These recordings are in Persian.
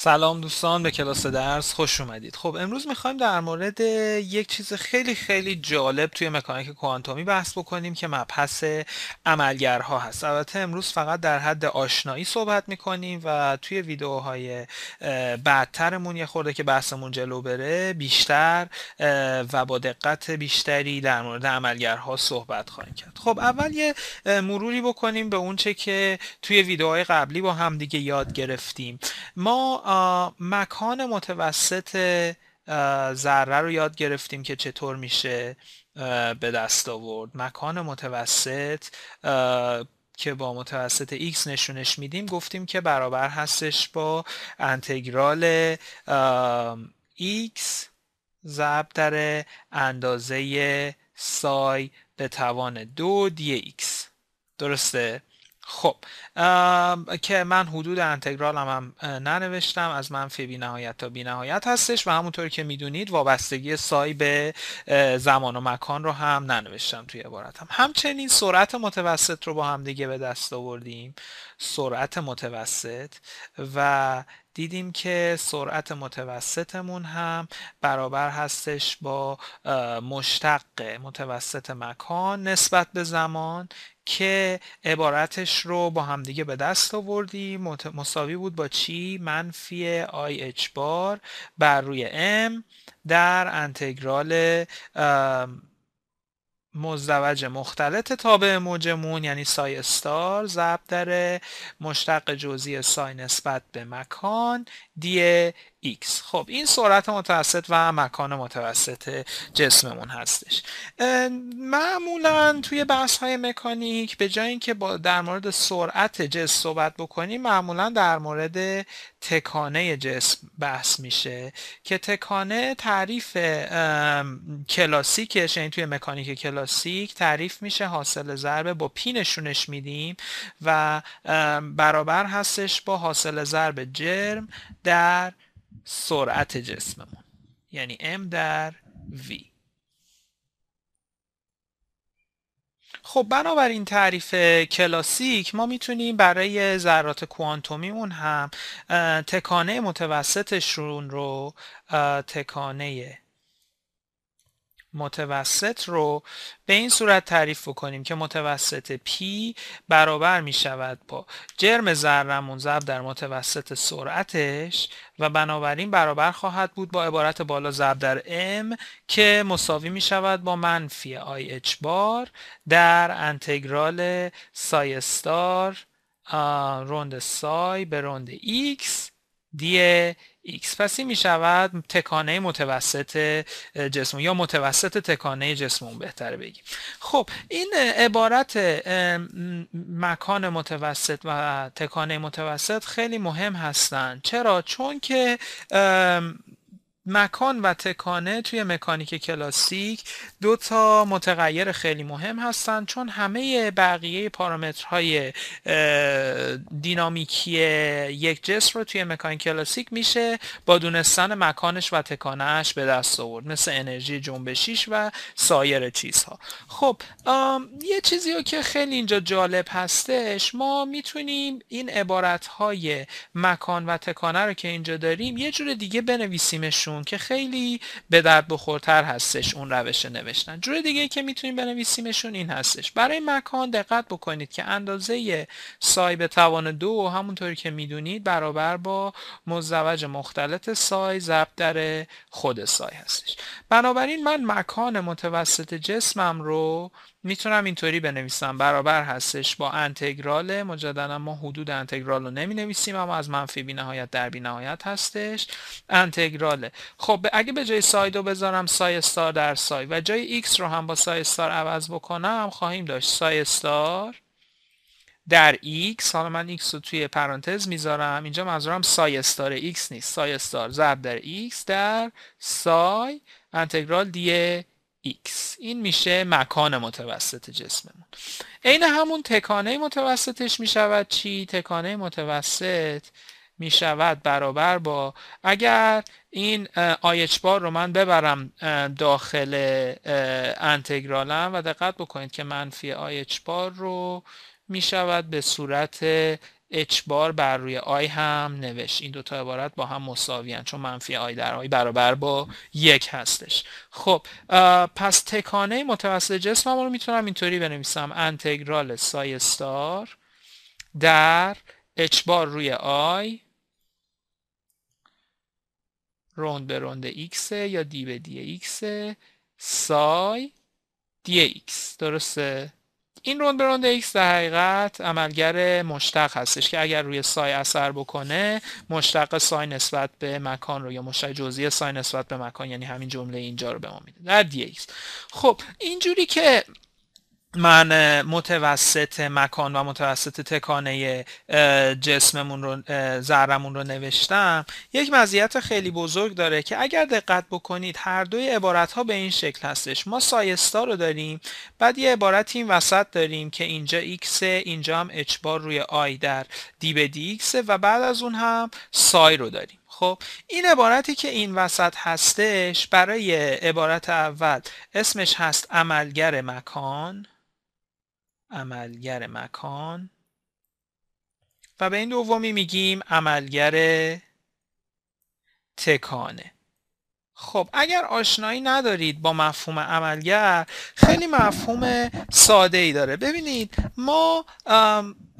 سلام دوستان به کلاس درس خوش اومدید خب امروز میخوایم در مورد یک چیز خیلی خیلی جالب توی مکانیک کوانتومی بحث بکنیم که مبحث عملگرها هست البته امروز فقط در حد آشنایی صحبت میکنیم و توی ویدیوهای بعدترمون یه خورده که بحثمون جلو بره بیشتر و با دقت بیشتری در مورد عملگرها صحبت خواهیم کرد خب اول یه مروری بکنیم به اونچه که توی ویدیوهای قبلی با همدیگه یاد گرفتیم ما مکان متوسط ذره رو یاد گرفتیم که چطور میشه به دست آورد مکان متوسط که با متوسط x نشونش میدیم گفتیم که برابر هستش با انتگرال x ضرب در اندازه سای به توان دو x. درسته خب که من حدود انتگرالم هم ننوشتم از منفی بی نهایت تا بی نهایت هستش و همونطور که میدونید وابستگی سای به زمان و مکان رو هم ننوشتم توی عبارتم همچنین سرعت متوسط رو با هم دیگه به دست آوردیم سرعت متوسط و دیدیم که سرعت متوسطمون هم برابر هستش با مشتق متوسط مکان نسبت به زمان که عبارتش رو با همدیگه به دست آوردیم مساوی بود با چی؟ منفی آی اچ بار بر روی ام در انتگرال مزدوج مختلط تابع موجمون یعنی سای استار ضرب در مشتق جزئی سای نسبت به مکان دی x خب این سرعت متوسط و مکان متوسط جسممون هستش معمولا توی بحث های مکانیک به جای اینکه در مورد سرعت جسم صحبت بکنیم معمولا در مورد تکانه جسم بحث میشه که تکانه تعریف کلاسیکش یعنی توی مکانیک کلاسیک تعریف میشه حاصل ضربه با پی نشونش میدیم و برابر هستش با حاصل ضرب جرم در سرعت جسممون یعنی M در V خب بنابراین تعریف کلاسیک ما میتونیم برای ذرات کوانتومیمون هم تکانه متوسطشون رو تکانه متوسط رو به این صورت تعریف کنیم که متوسط پی برابر می شود با جرم زرمون ضرب در متوسط سرعتش و بنابراین برابر خواهد بود با عبارت بالا ضرب در ام که مساوی می شود با منفی آی اچ بار در انتگرال سایستار روند سای به روند ایکس دی x پس این می شود تکانه متوسط جسم یا متوسط تکانه جسمون بهتر بگیم خب این عبارت مکان متوسط و تکانه متوسط خیلی مهم هستند چرا چون که مکان و تکانه توی مکانیک کلاسیک دو تا متغیر خیلی مهم هستند چون همه بقیه پارامترهای دینامیکی یک جسم رو توی مکانیک کلاسیک میشه با دونستن مکانش و تکانهش به دست آورد مثل انرژی جنبشیش و سایر چیزها خب یه چیزی رو که خیلی اینجا جالب هستش ما میتونیم این عبارت های مکان و تکانه رو که اینجا داریم یه جور دیگه بنویسیمشون که خیلی به درد بخورتر هستش اون روش نوشتن جور دیگه که میتونیم بنویسیمشون این هستش برای مکان دقت بکنید که اندازه سای به توان دو همونطوری که میدونید برابر با مزدوج مختلط سای ضرب در خود سای هستش بنابراین من مکان متوسط جسمم رو میتونم اینطوری بنویسم برابر هستش با انتگرال مجددا ما حدود انتگرال رو نمی نویسیم اما از منفی بی نهایت در بی نهایت هستش انتگرال خب اگه به جای ساید رو بذارم سای استار در سای و جای ایکس رو هم با سای استار عوض بکنم خواهیم داشت سای استار در ایکس حالا من ایکس رو توی پرانتز میذارم اینجا منظورم سای استار ایکس نیست سای استار ضرب در ایکس در سای انتگرال دی ایکس این میشه مکان متوسط جسممون عین همون تکانه متوسطش میشود چی تکانه متوسط می شود برابر با اگر این آیچ بار رو من ببرم داخل انتگرالم و دقت بکنید که منفی آیچ بار رو می شود به صورت اچ بار بر روی آی هم نوشت این دوتا عبارت با هم مساویان چون منفی آی در آی برابر با یک هستش خب پس تکانه متوسط جسمم رو میتونم اینطوری بنویسم انتگرال سای ستار در اچ بار روی آی روند به روند x یا دی به دی x سای دی x درسته این روند به روند x در حقیقت عملگر مشتق هستش که اگر روی سای اثر بکنه مشتق سای نسبت به مکان رو یا مشتق جزئی سای نسبت به مکان یعنی همین جمله اینجا رو به ما میده در دی x خب اینجوری که من متوسط مکان و متوسط تکانه جسممون رو زرمون رو نوشتم یک مزیت خیلی بزرگ داره که اگر دقت بکنید هر دوی عبارت ها به این شکل هستش ما سایستا رو داریم بعد یه عبارت این وسط داریم که اینجا x اینجا هم h بار روی i در دی به دی و بعد از اون هم سای رو داریم خب این عبارتی که این وسط هستش برای عبارت اول اسمش هست عملگر مکان عملگر مکان و به این دومی میگیم عملگر تکانه خب اگر آشنایی ندارید با مفهوم عملگر خیلی مفهوم ساده ای داره ببینید ما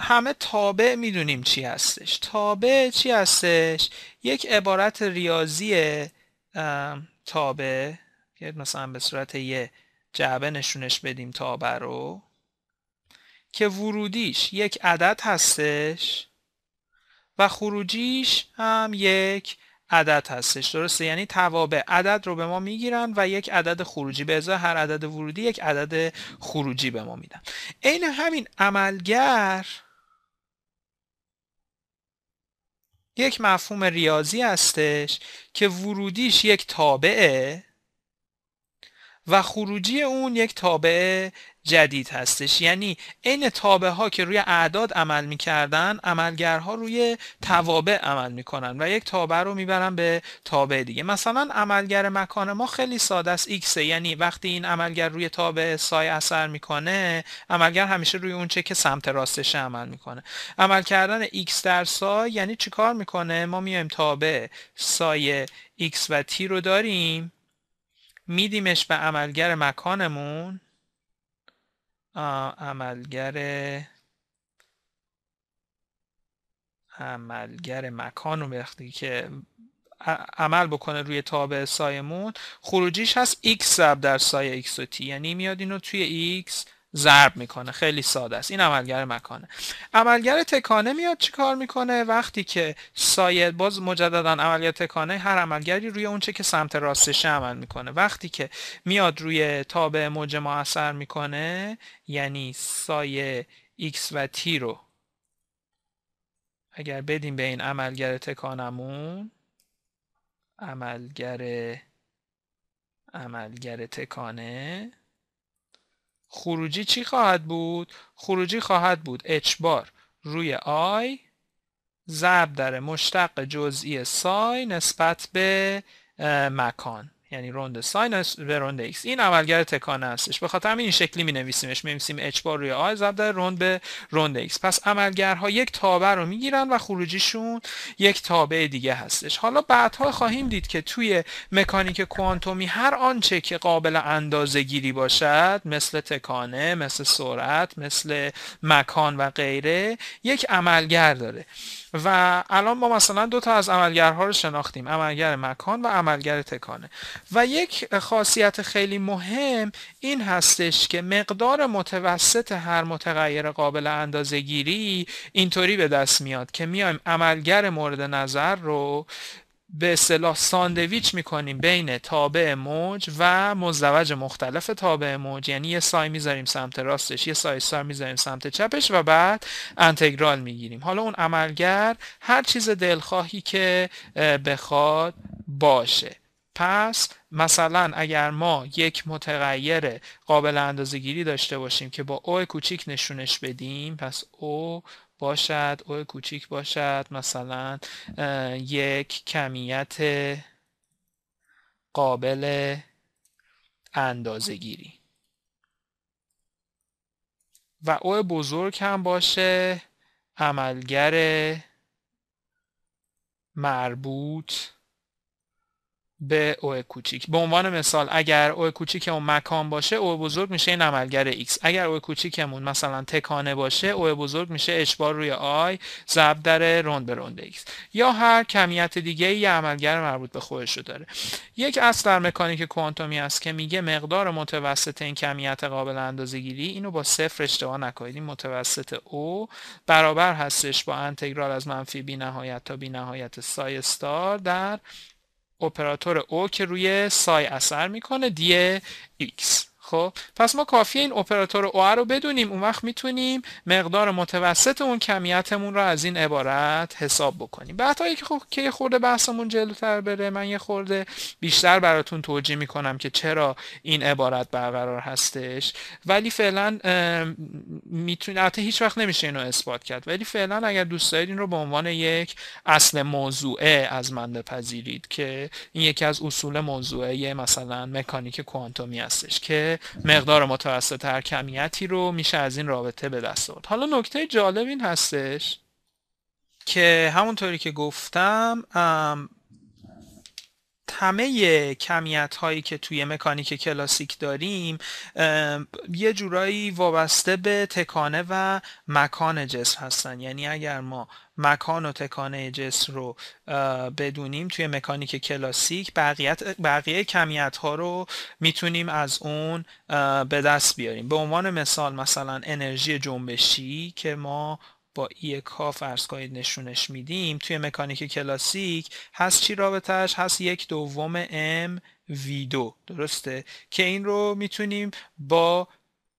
همه تابع میدونیم چی هستش تابع چی هستش یک عبارت ریاضی تابع مثلا به صورت یه جعبه نشونش بدیم تابع رو که ورودیش یک عدد هستش و خروجیش هم یک عدد هستش درسته یعنی توابع عدد رو به ما میگیرن و یک عدد خروجی به ازای هر عدد ورودی یک عدد خروجی به ما میدن عین همین عملگر یک مفهوم ریاضی هستش که ورودیش یک تابعه و خروجی اون یک تابع جدید هستش یعنی عین تابه ها که روی اعداد عمل میکردن عملگرها روی توابع عمل میکنن و یک تابه رو میبرن به تابع دیگه مثلا عملگر مکان ما خیلی ساده است x یعنی وقتی این عملگر روی تابع سای اثر میکنه عملگر همیشه روی اون که سمت راستش عمل میکنه عمل کردن x در سای یعنی چیکار میکنه ما میایم تابع سای x و t رو داریم میدیمش به عملگر مکانمون عملگر عملگر مکان رو که عمل بکنه روی تابع سایمون خروجیش هست x ضرب در سایه x و t یعنی میاد اینو توی x ضرب میکنه خیلی ساده است این عملگر مکانه عملگر تکانه میاد چیکار میکنه وقتی که سایه باز مجددا عملگر تکانه هر عملگری روی اونچه که سمت راستش عمل میکنه وقتی که میاد روی تابع موج ما اثر میکنه یعنی سایه x و t رو اگر بدیم به این عملگر تکانمون عملگر عملگر تکانه خروجی چی خواهد بود؟ خروجی خواهد بود H بار روی I ضرب در مشتق جزئی سای نسبت به مکان یعنی روند ساینس به روند ایکس این عملگر تکانه هستش به خاطر این شکلی می نویسیمش می نویسیم اچ بار روی آی ضرب در روند به روند ایکس پس عملگرها یک تابع رو می گیرن و خروجیشون یک تابع دیگه هستش حالا بعدها خواهیم دید که توی مکانیک کوانتومی هر آنچه که قابل اندازه گیری باشد مثل تکانه مثل سرعت مثل مکان و غیره یک عملگر داره و الان ما مثلا دو تا از عملگرها رو شناختیم عملگر مکان و عملگر تکانه و یک خاصیت خیلی مهم این هستش که مقدار متوسط هر متغیر قابل اندازه گیری اینطوری به دست میاد که میایم عملگر مورد نظر رو به اصطلاح ساندویچ میکنیم بین تابع موج و مزدوج مختلف تابع موج یعنی یه سای میذاریم سمت راستش یه سای سای میذاریم سمت چپش و بعد انتگرال میگیریم حالا اون عملگر هر چیز دلخواهی که بخواد باشه پس مثلا اگر ما یک متغیر قابل گیری داشته باشیم که با او کوچیک نشونش بدیم پس او باشد او کوچیک باشد مثلا یک کمیت قابل گیری. و او بزرگ هم باشه عملگر مربوط به او کوچیک به عنوان مثال اگر او اون مکان باشه او بزرگ میشه این عملگر x اگر او کوچیکمون مثلا تکانه باشه او بزرگ میشه اشبار روی آی ضرب در رند به روند x یا هر کمیت دیگه یه عملگر مربوط به خودش رو داره یک اصل در مکانیک کوانتومی است که میگه مقدار متوسط این کمیت قابل اندازه گیری اینو با صفر اشتباه نکنید متوسط او برابر هستش با انتگرال از منفی بی نهایت تا بی نهایت سای استار در اپراتور او که روی سای اثر میکنه دی x خب پس ما کافی این اپراتور اوه رو بدونیم اون وقت میتونیم مقدار متوسط اون کمیتمون رو از این عبارت حساب بکنیم بعد که خب خورده بحثمون جلوتر بره من یه خورده بیشتر براتون توجیه میکنم که چرا این عبارت برقرار هستش ولی فعلا میتونید حتی هیچ وقت نمیشه اینو اثبات کرد ولی فعلا اگر دوست دارید این رو به عنوان یک اصل موضوعه از من بپذیرید که این یکی از اصول موضوعه مثلا مکانیک کوانتومی هستش که مقدار متوسط هر کمیتی رو میشه از این رابطه به دست آورد حالا نکته جالب این هستش که همونطوری که گفتم همه کمیت هایی که توی مکانیک کلاسیک داریم یه جورایی وابسته به تکانه و مکان جسم هستن یعنی اگر ما مکان و تکانه جسم رو بدونیم توی مکانیک کلاسیک بقیه کمیت ها رو میتونیم از اون به دست بیاریم به عنوان مثال مثلا انرژی جنبشی که ما با ای کا فرض کنید نشونش میدیم توی مکانیک کلاسیک هست چی رابطهش هست یک دوم ام وی دو درسته که این رو میتونیم با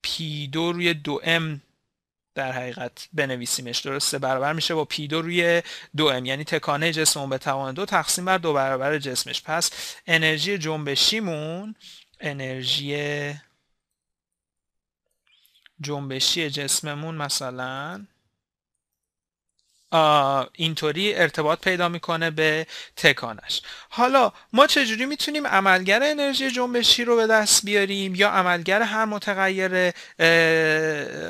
پی دو روی دو ام در حقیقت بنویسیمش درسته برابر میشه با پی دو روی دو ام یعنی تکانه جسممون به توان دو تقسیم بر دو برابر جسمش پس انرژی جنبشیمون انرژی جنبشی جسممون مثلا اینطوری ارتباط پیدا میکنه به تکانش حالا ما چجوری میتونیم عملگر انرژی جنبشی رو به دست بیاریم یا عملگر هر متغیر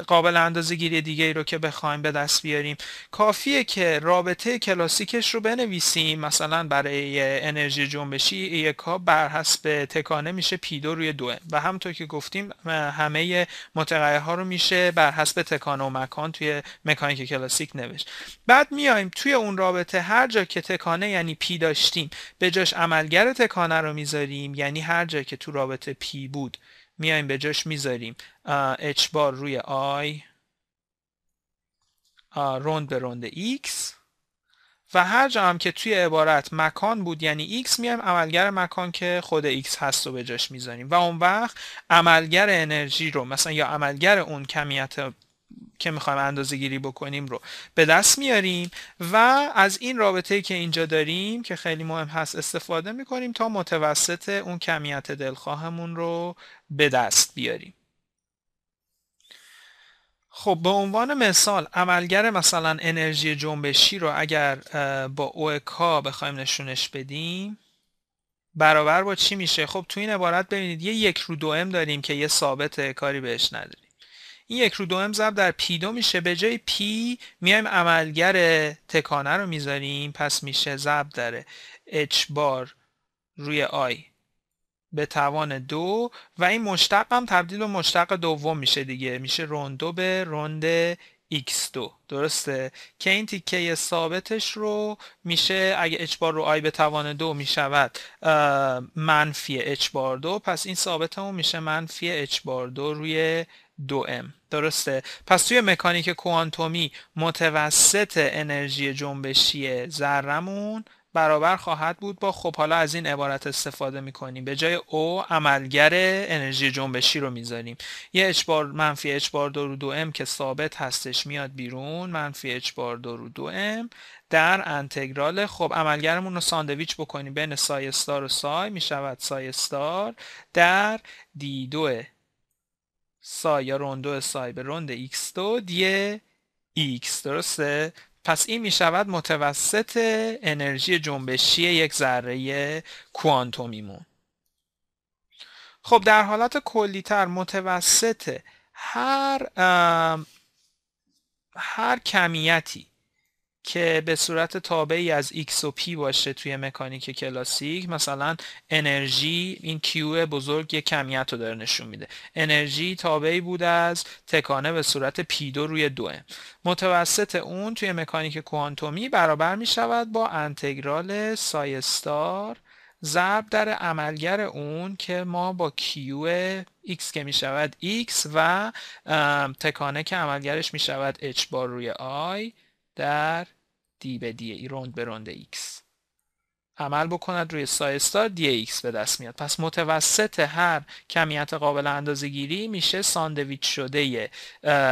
قابل اندازه گیری دیگه ای رو که بخوایم به دست بیاریم کافیه که رابطه کلاسیکش رو بنویسیم مثلا برای انرژی جنبشی یک بر حسب تکانه میشه دو روی دو. و همطور که گفتیم همه متغیرها رو میشه بر حسب تکانه و مکان توی مکانیک کلاسیک نوشت بعد میایم توی اون رابطه هر جا که تکانه یعنی پی داشتیم به جاش عملگر تکانه رو میذاریم یعنی هر جا که تو رابطه پی بود میایم به جاش میذاریم h بار روی آی روند به روند x و هر جا هم که توی عبارت مکان بود یعنی x میایم عملگر مکان که خود x هست و به جاش میذاریم و اون وقت عملگر انرژی رو مثلا یا عملگر اون کمیت که میخوایم اندازه گیری بکنیم رو به دست میاریم و از این رابطه که اینجا داریم که خیلی مهم هست استفاده میکنیم تا متوسط اون کمیت دلخواهمون رو به دست بیاریم خب به عنوان مثال عملگر مثلا انرژی جنبشی رو اگر با اوکا بخوایم نشونش بدیم برابر با چی میشه خب تو این عبارت ببینید یه یک رو دو ام داریم که یه ثابت کاری بهش نداریم این یک رو دوم زب در پی دو میشه به جای پی میایم عملگر تکانه رو میذاریم پس میشه زب در اچ بار روی آی به توان دو و این مشتق هم تبدیل به مشتق دوم میشه دیگه میشه روندو به روند x2 درسته که این تیکه ثابتش رو میشه اگه h بار رو آی به توان دو میشود منفی h بار دو پس این ثابتمون میشه منفی h بار دو روی دو m درسته پس توی مکانیک کوانتومی متوسط انرژی جنبشی ذرمون برابر خواهد بود با خب حالا از این عبارت استفاده میکنیم به جای او عملگر انرژی جنبشی رو میذاریم یه اچ بار منفی اچ بار دو رو دو ام که ثابت هستش میاد بیرون منفی اچ بار دو رو دو ام در انتگرال خب عملگرمون رو ساندویچ بکنیم بین سای استار و سای میشود سای استار در دی دو. سا یا روندو سای روند x دو دی x درسته پس این می شود متوسط انرژی جنبشی یک ذره کوانتومیمون خب در حالت تر متوسط هر هر کمیتی که به صورت تابعی از X و P باشه توی مکانیک کلاسیک مثلا انرژی این Q بزرگ یه کمیت رو داره نشون میده انرژی تابعی بود از تکانه به صورت P2 روی 2 متوسط اون توی مکانیک کوانتومی برابر می شود با انتگرال سایستار ضرب در عملگر اون که ما با Q X که می شود X و تکانه که عملگرش می شود H بار روی I در دی به دی ای روند به روند ایکس عمل بکند روی سایستار دی ایکس به دست میاد پس متوسط هر کمیت قابل اندازه گیری میشه ساندویچ شده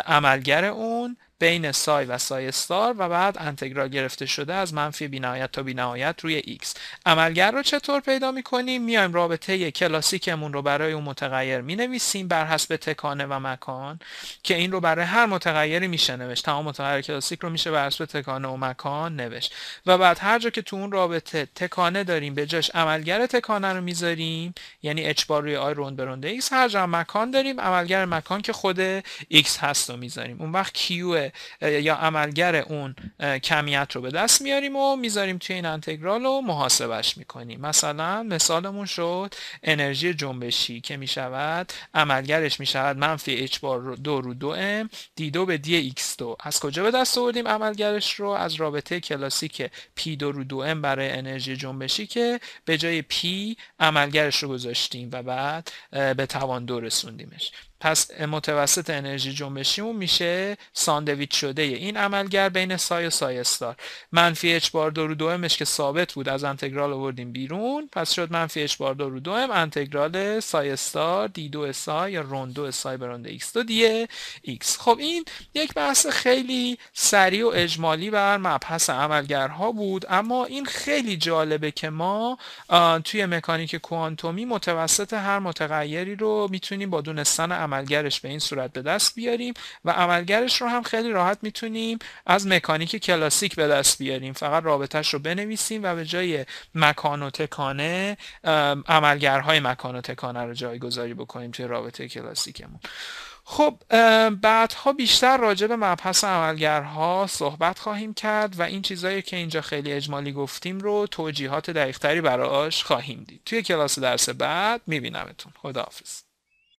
عملگر اون بین سای و سای استار و بعد انتگرال گرفته شده از منفی بینهایت تا بینهایت روی x عملگر رو چطور پیدا میکنیم میایم رابطه کلاسیکمون رو برای اون متغیر نویسیم بر حسب تکانه و مکان که این رو برای هر متغیری میشه نوشت تمام متغیر کلاسیک رو میشه بر حسب تکانه و مکان نوشت و بعد هر جا که تو اون رابطه تکانه داریم به جاش عملگر تکانه رو میذاریم یعنی h بار روی i روند برنده x هر جا مکان داریم عملگر مکان که خود x هست رو میذاریم اون وقت کیو یا عملگر اون کمیت رو به دست میاریم و میذاریم توی این انتگرال رو محاسبش میکنیم مثلا مثالمون شد انرژی جنبشی که میشود عملگرش میشود منفی h بار دو رو دو ام دی دو به دی x دو از کجا به دست آوردیم عملگرش رو از رابطه کلاسیک p دو رو دو ام برای انرژی جنبشی که به جای p عملگرش رو گذاشتیم و بعد به توان دو رسوندیمش پس متوسط انرژی جنبشیمون میشه ساند ساندویچ شده این عملگر بین سای و سای استار منفی اچ بار دو رو امش که ثابت بود از انتگرال آوردیم بیرون پس شد منفی اچ بار دو رو دو ام انتگرال سای استار دی دو سای یا رون دو سای براند ایکس دو دی ایکس خب این یک بحث خیلی سریع و اجمالی بر مبحث عملگرها بود اما این خیلی جالبه که ما توی مکانیک کوانتومی متوسط هر متغیری رو میتونیم با دونستن عملگرش به این صورت به دست بیاریم و عملگرش رو هم خیلی راحت میتونیم از مکانیک کلاسیک به دست بیاریم فقط رابطهش رو بنویسیم و به جای مکان و تکانه عملگرهای مکان و تکانه رو جایگذاری بکنیم توی رابطه کلاسیکمون خب بعدها بیشتر راجع به مبحث عملگرها صحبت خواهیم کرد و این چیزایی که اینجا خیلی اجمالی گفتیم رو توجیهات دقیقتری براش خواهیم دید توی کلاس درس بعد میبینمتون خداحافظ